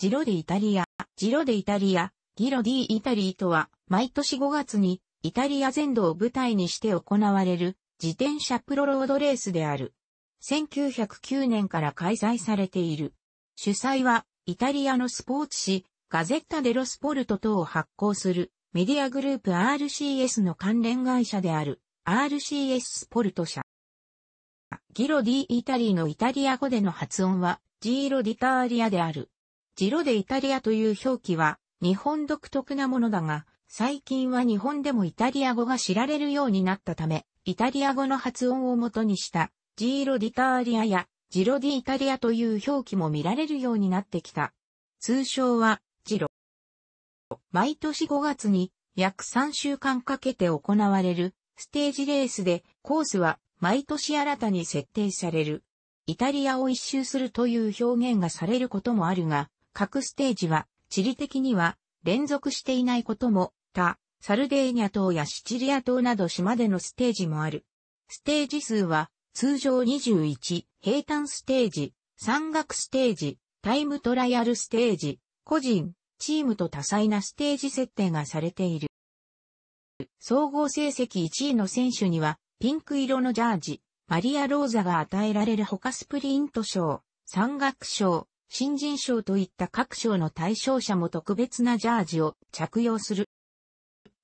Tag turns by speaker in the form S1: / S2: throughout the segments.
S1: ジロディイタリア、ジロディイタリア、ギロディイタリーとは、毎年5月に、イタリア全土を舞台にして行われる、自転車プロロードレースである。1909年から開催されている。主催は、イタリアのスポーツ紙、ガゼッタ・デロ・スポルト等を発行する、メディアグループ RCS の関連会社である、RCS スポルト社。ギロディ・イタリーのイタリア語での発音は、ジーロ・ディターリアである。ジロでイタリアという表記は日本独特なものだが、最近は日本でもイタリア語が知られるようになったため、イタリア語の発音をもとにしたジーロディタリアやジロディイタリアという表記も見られるようになってきた。通称はジロ。毎年5月に約3週間かけて行われるステージレースでコースは毎年新たに設定される。イタリアを一周するという表現がされることもあるが、各ステージは、地理的には連続していないことも、他、サルデーニャ島やシチリア島など島でのステージもある。ステージ数は、通常21、平坦ステージ、山岳ステージ、タイムトライアルステージ、個人、チームと多彩なステージ設定がされている。総合成績1位の選手には、ピンク色のジャージ、マリア・ローザが与えられる他スプリント賞、山岳賞、新人賞といった各賞の対象者も特別なジャージを着用する。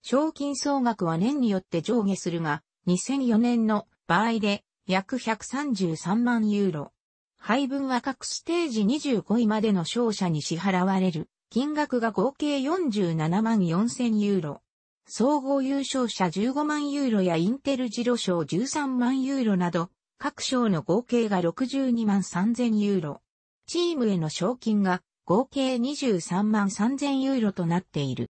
S1: 賞金総額は年によって上下するが、2004年の場合で約133万ユーロ。配分は各ステージ25位までの勝者に支払われる。金額が合計47万4千ユーロ。総合優勝者15万ユーロやインテルジロ賞13万ユーロなど、各賞の合計が62万3千ユーロ。チームへの賞金が合計23万3000ユーロとなっている。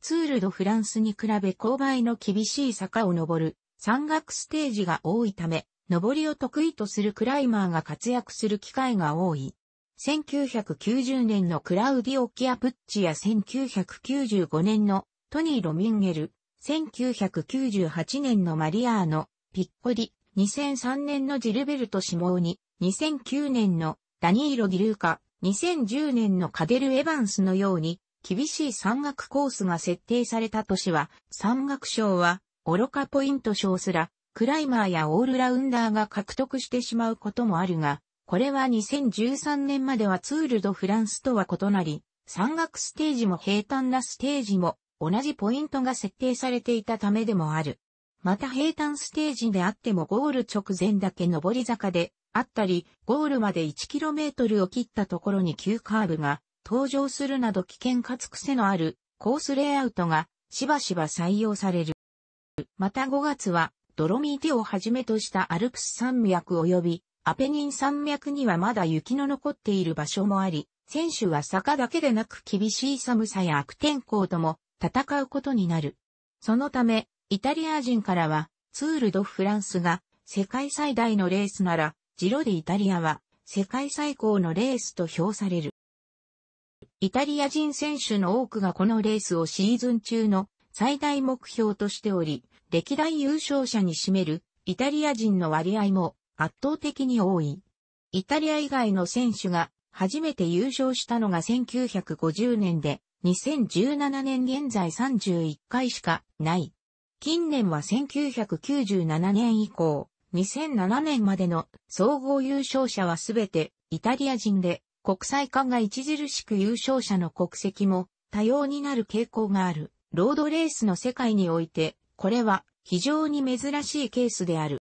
S1: ツールドフランスに比べ勾配の厳しい坂を登る山岳ステージが多いため、登りを得意とするクライマーが活躍する機会が多い。1990年のクラウディオ・キアプッチや1995年のトニー・ロミンゲル、1998年のマリアーノ、ピッコリ、2003年のジルベルト・シモーニ、2009年のダニーロ・ディルーカ、2010年のカデル・エヴァンスのように、厳しい山岳コースが設定された年は、山岳賞は、愚かポイント賞すら、クライマーやオールラウンダーが獲得してしまうこともあるが、これは2013年まではツール・ド・フランスとは異なり、山岳ステージも平坦なステージも同じポイントが設定されていたためでもある。また平坦ステージであってもゴール直前だけ上り坂であったり、ゴールまで 1km を切ったところに急カーブが登場するなど危険かつ癖のあるコースレイアウトがしばしば採用される。また5月はドロミーテをはじめとしたアルプス山脈及びアペニン山脈にはまだ雪の残っている場所もあり、選手は坂だけでなく厳しい寒さや悪天候とも戦うことになる。そのため、イタリア人からは、ツール・ド・フランスが世界最大のレースなら、ジロでイタリアは世界最高のレースと評される。イタリア人選手の多くがこのレースをシーズン中の最大目標としており、歴代優勝者に占めるイタリア人の割合も圧倒的に多い。イタリア以外の選手が初めて優勝したのが1950年で、2017年現在31回しかない。近年は1997年以降、2007年までの総合優勝者はすべてイタリア人で、国際化が著しく優勝者の国籍も多様になる傾向がある。ロードレースの世界において、これは非常に珍しいケースである。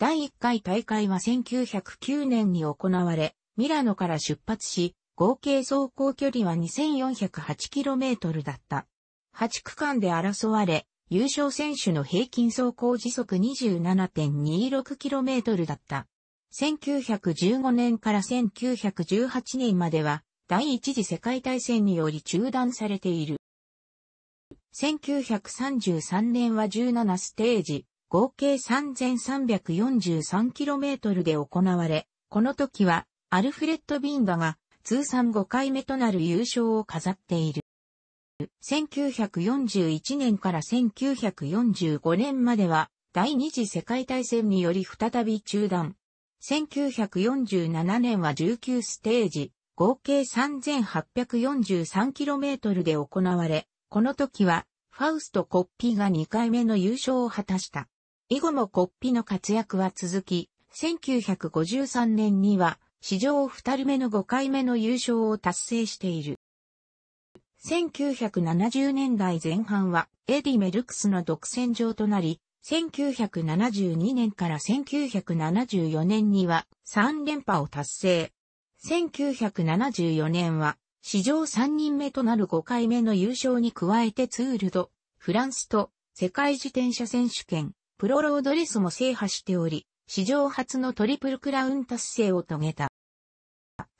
S1: 第1回大会は1909年に行われ、ミラノから出発し、合計走行距離は 2408km だった。8区間で争われ、優勝選手の平均走行時速 27.26km だった。1915年から1918年までは第一次世界大戦により中断されている。1933年は17ステージ、合計 3343km で行われ、この時はアルフレッド・ビンダが通算5回目となる優勝を飾っている。1941年から1945年までは、第二次世界大戦により再び中断。1947年は19ステージ、合計 3843km で行われ、この時は、ファウスト・コッピが2回目の優勝を果たした。以後もコッピの活躍は続き、1953年には、史上2人目の5回目の優勝を達成している。1970年代前半はエディ・メルクスの独占場となり、1972年から1974年には3連覇を達成。1974年は史上3人目となる5回目の優勝に加えてツールド、フランスと世界自転車選手権、プロロードレスも制覇しており、史上初のトリプルクラウン達成を遂げた。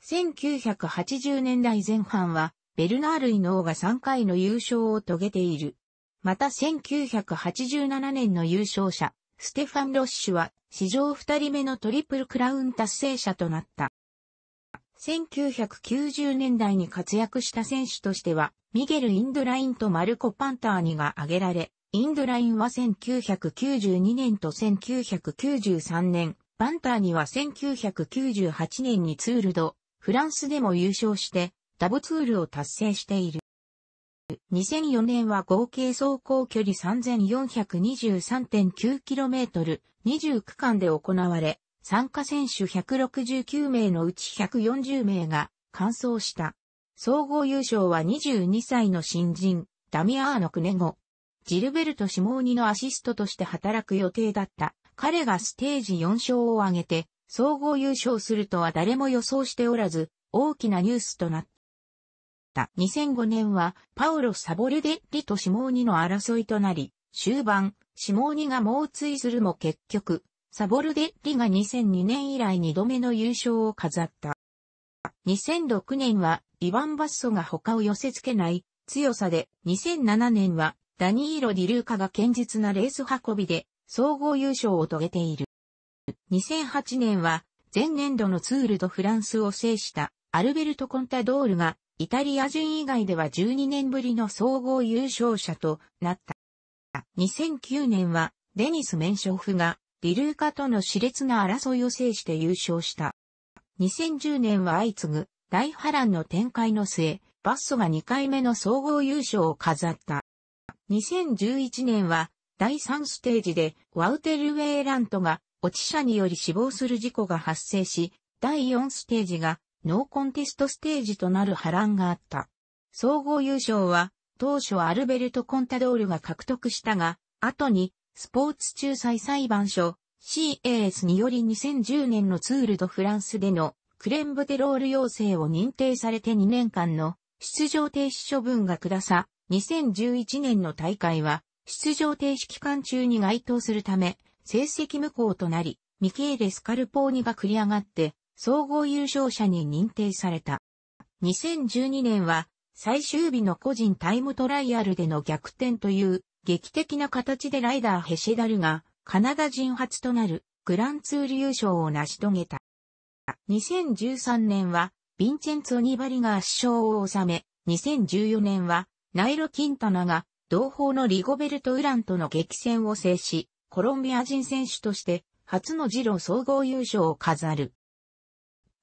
S1: 1980年代前半はベルナール・イノーが3回の優勝を遂げている。また1987年の優勝者、ステファン・ロッシュは史上2人目のトリプルクラウン達成者となった。1990年代に活躍した選手としては、ミゲル・インドラインとマルコ・パンターニが挙げられ、インドラインは1992年と1993年、パンターニは1998年にツールド、フランスでも優勝して、ダブツールを達成している。2004年は合計走行距離 3423.9km、20区間で行われ、参加選手169名のうち140名が完走した。総合優勝は22歳の新人、ダミアーノ・クネゴ。ジルベルト・シモーニのアシストとして働く予定だった。彼がステージ4勝を挙げて、総合優勝するとは誰も予想しておらず、大きなニュースとなった。。2005年は、パウロ・サボルデッリとシモーニの争いとなり、終盤、シモーニが猛追するも結局、サボルデッリが2002年以来2度目の優勝を飾った。2006年は、イヴァン・バッソが他を寄せ付けない強さで、2007年は、ダニーロ・ディルーカが堅実なレース運びで、総合優勝を遂げている。2008年は、前年度のツール・ド・フランスを制した、アルベルト・コンタドールが、イタリア人以外では12年ぶりの総合優勝者となった。2009年はデニス・メンショフがリルーカとの熾烈な争いを制して優勝した。2010年は相次ぐ大波乱の展開の末、バッソが2回目の総合優勝を飾った。2011年は第3ステージでワウテルウェイラントが落ち者により死亡する事故が発生し、第4ステージがノーコンテストステージとなる波乱があった。総合優勝は、当初アルベルト・コンタドールが獲得したが、後に、スポーツ仲裁裁判所、CAS により2010年のツール・ド・フランスでのクレンブテロール要請を認定されて2年間の出場停止処分が下さ、2011年の大会は出場停止期間中に該当するため成績無効となり、ミケーレ・スカルポーニが繰り上がって総合優勝者に認定された。2012年は最終日の個人タイムトライアルでの逆転という劇的な形でライダーヘシェダルがカナダ人初となるグランツール優勝を成し遂げた。2013年はヴィンチェンツォ・ニバリが圧勝を収め、2014年はナイロ・キンタナが同胞のリゴベルト・ウランとの激戦を制し、コロンビア人選手として初のジロ総合優勝を飾る。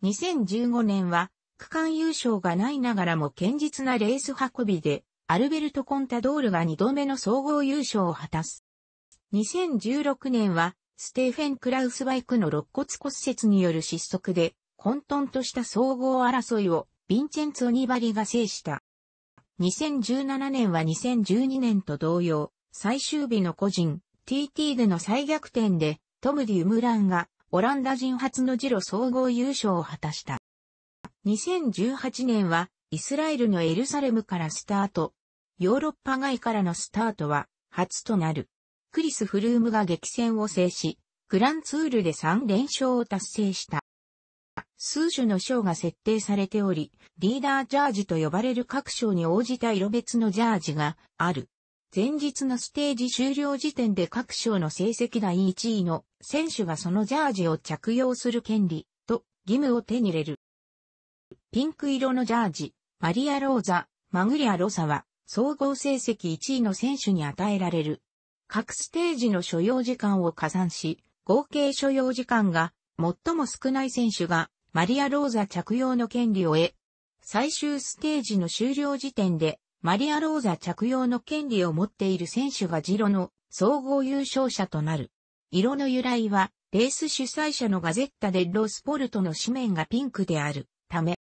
S1: 2015年は区間優勝がないながらも堅実なレース運びで、アルベルト・コンタドールが2度目の総合優勝を果たす。2016年は、ステーフェン・クラウスバイクの肋骨骨折による失速で、混沌とした総合争いを、ヴィンチェンツオニバリが制した。2017年は2012年と同様、最終日の個人、TT での再逆転で、トム・デュ・ムランがオランダ人初のジロ総合優勝を果たした。2018年は、イスラエルのエルサレムからスタート。ヨーロッパ外からのスタートは、初となる。クリス・フルームが激戦を制し、グランツールで3連勝を達成した。数種の賞が設定されており、リーダージャージと呼ばれる各賞に応じた色別のジャージがある。前日のステージ終了時点で各賞の成績第1位の選手がそのジャージを着用する権利と義務を手に入れる。ピンク色のジャージ、マリア・ローザ、マグリア・ロサは総合成績1位の選手に与えられる。各ステージの所要時間を加算し、合計所要時間が最も少ない選手がマリア・ローザ着用の権利を得、最終ステージの終了時点でマリアローザ着用の権利を持っている選手がジロの総合優勝者となる。色の由来は、レース主催者のガゼッタ・デッロ・スポルトの紙面がピンクであるため、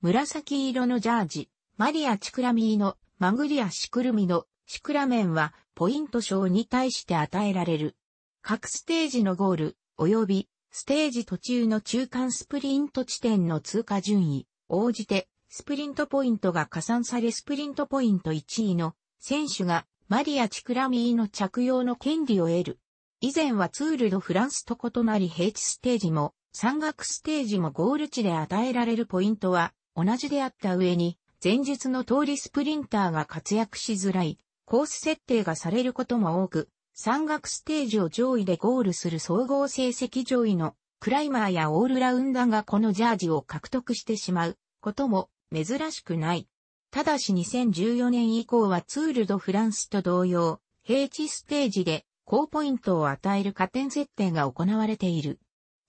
S1: 紫色のジャージ、マリア・チクラミーのマグリア・シクルミのシクラメンはポイント賞に対して与えられる。各ステージのゴール、及びステージ途中の中間スプリント地点の通過順位、応じてスプリントポイントが加算されスプリントポイント1位の選手がマリア・チクラミーの着用の権利を得る。以前はツールドフランスと異なり平地ステージも山岳ステージもゴール地で与えられるポイントは同じであった上に前述の通りスプリンターが活躍しづらいコース設定がされることも多く山岳ステージを上位でゴールする総合成績上位のクライマーやオールラウンダーがこのジャージを獲得してしまうことも珍しくない。ただし2014年以降はツール・ド・フランスと同様、平地ステージで高ポイントを与える加点設定が行われている。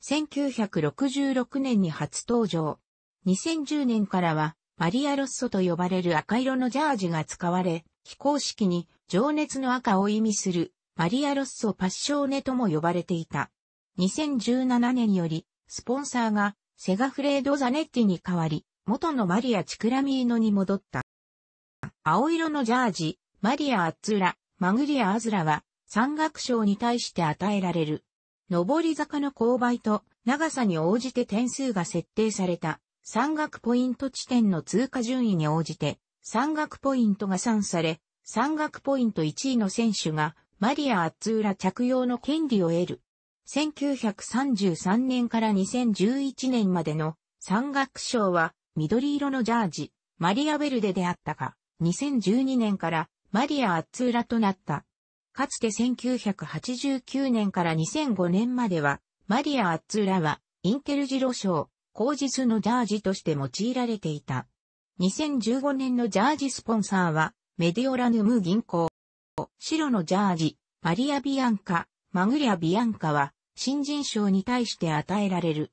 S1: 1966年に初登場。2010年からはマリア・ロッソと呼ばれる赤色のジャージが使われ、非公式に情熱の赤を意味するマリア・ロッソ・パッショーネとも呼ばれていた。2017年よりスポンサーがセガフレード・ザネッティに代わり、元のマリア・チクラミーノに戻った。青色のジャージ、マリア・アッツラ、マグリア・アズラは、山岳賞に対して与えられる。上り坂の勾配と長さに応じて点数が設定された山岳ポイント地点の通過順位に応じて山岳ポイントが算され、山岳ポイント1位の選手がマリア・アッツーラ着用の権利を得る。1933年から2011年までの山岳賞は緑色のジャージ、マリア・ベルデであったが、2012年からマリア・アッツーラとなった。かつて1989年から2005年までは、マリア・アッツーラは、インテルジロ賞、口実のジャージとして用いられていた。2015年のジャージスポンサーは、メディオラヌム銀行。白のジャージ、マリア・ビアンカ、マグリア・ビアンカは、新人賞に対して与えられる。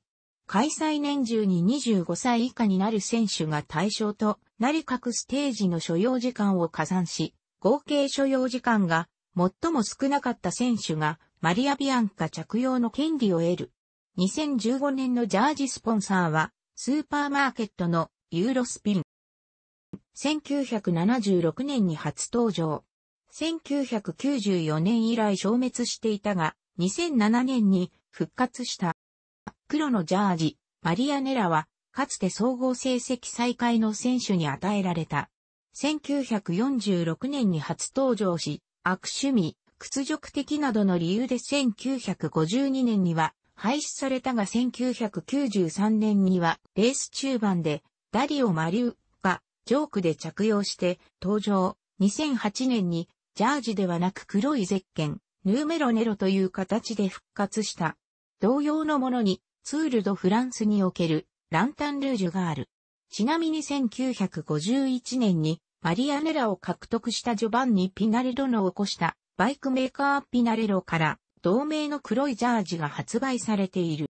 S1: 開催年中に25歳以下になる選手が対象となり各ステージの所要時間を加算し、合計所要時間が最も少なかった選手がマリアビアンカ着用の権利を得る。2015年のジャージスポンサーはスーパーマーケットのユーロスピン。1976年に初登場。1994年以来消滅していたが、2007年に復活した。黒のジャージ、マリアネラは、かつて総合成績再開の選手に与えられた。1946年に初登場し、悪趣味、屈辱的などの理由で1952年には廃止されたが1993年にはレース中盤でダリオ・マリュがジョークで着用して登場。2008年にジャージではなく黒いゼッケン、ヌーメロネロという形で復活した。同様のものにツール・ド・フランスにおけるランタン・ルージュがある。ちなみに1951年にマリアネラを獲得したジョバンニ・ピナレロの起こしたバイクメーカーピナレロから同名の黒いジャージが発売されている。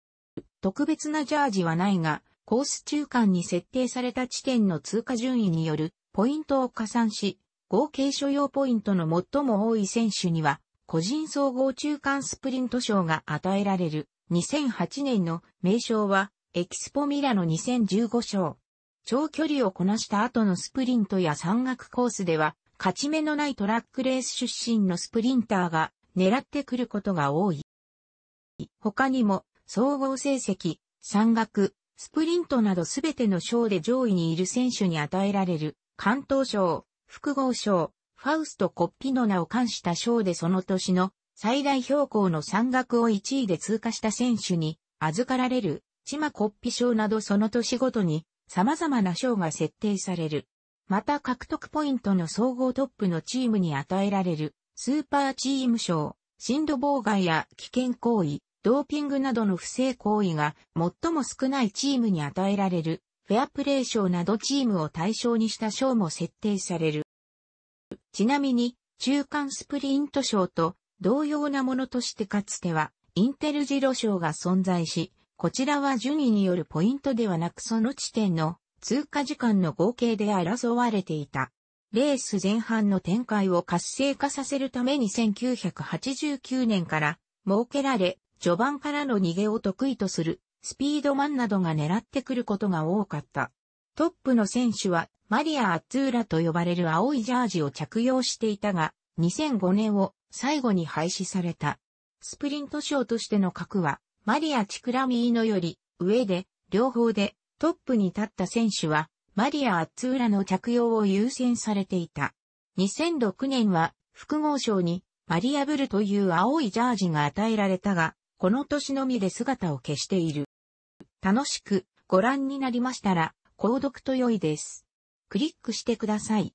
S1: 特別なジャージはないが、コース中間に設定された地点の通過順位によるポイントを加算し、合計所要ポイントの最も多い選手には、個人総合中間スプリント賞が与えられる。2008年の名称は、エキスポミラノ2015章。長距離をこなした後のスプリントや山岳コースでは、勝ち目のないトラックレース出身のスプリンターが狙ってくることが多い。他にも、総合成績、山岳、スプリントなどすべての賞で上位にいる選手に与えられる、関東賞、複合賞、ファウスト・コッピの名を冠した賞でその年の最大標高の山岳を1位で通過した選手に預かられる、チマコッピ賞などその年ごとに様々な賞が設定される。また獲得ポイントの総合トップのチームに与えられるスーパーチーム賞、進路妨害や危険行為、ドーピングなどの不正行為が最も少ないチームに与えられるフェアプレー賞などチームを対象にした賞も設定される。ちなみに中間スプリント賞と同様なものとしてかつては、インテルジロ賞が存在し、こちらは順位によるポイントではなくその地点の通過時間の合計で争われていた。レース前半の展開を活性化させるために1989年から設けられ、序盤からの逃げを得意とするスピードマンなどが狙ってくることが多かった。トップの選手はマリア・アッツーラと呼ばれる青いジャージを着用していたが、2005年を最後に廃止された。スプリント賞としての格は、マリア・チクラミーノより上で、両方でトップに立った選手は、マリア・アッツーラの着用を優先されていた。2006年は、複合賞に、マリア・ブルという青いジャージが与えられたが、この年のみで姿を消している。楽しくご覧になりましたら、購読と良いです。クリックしてください。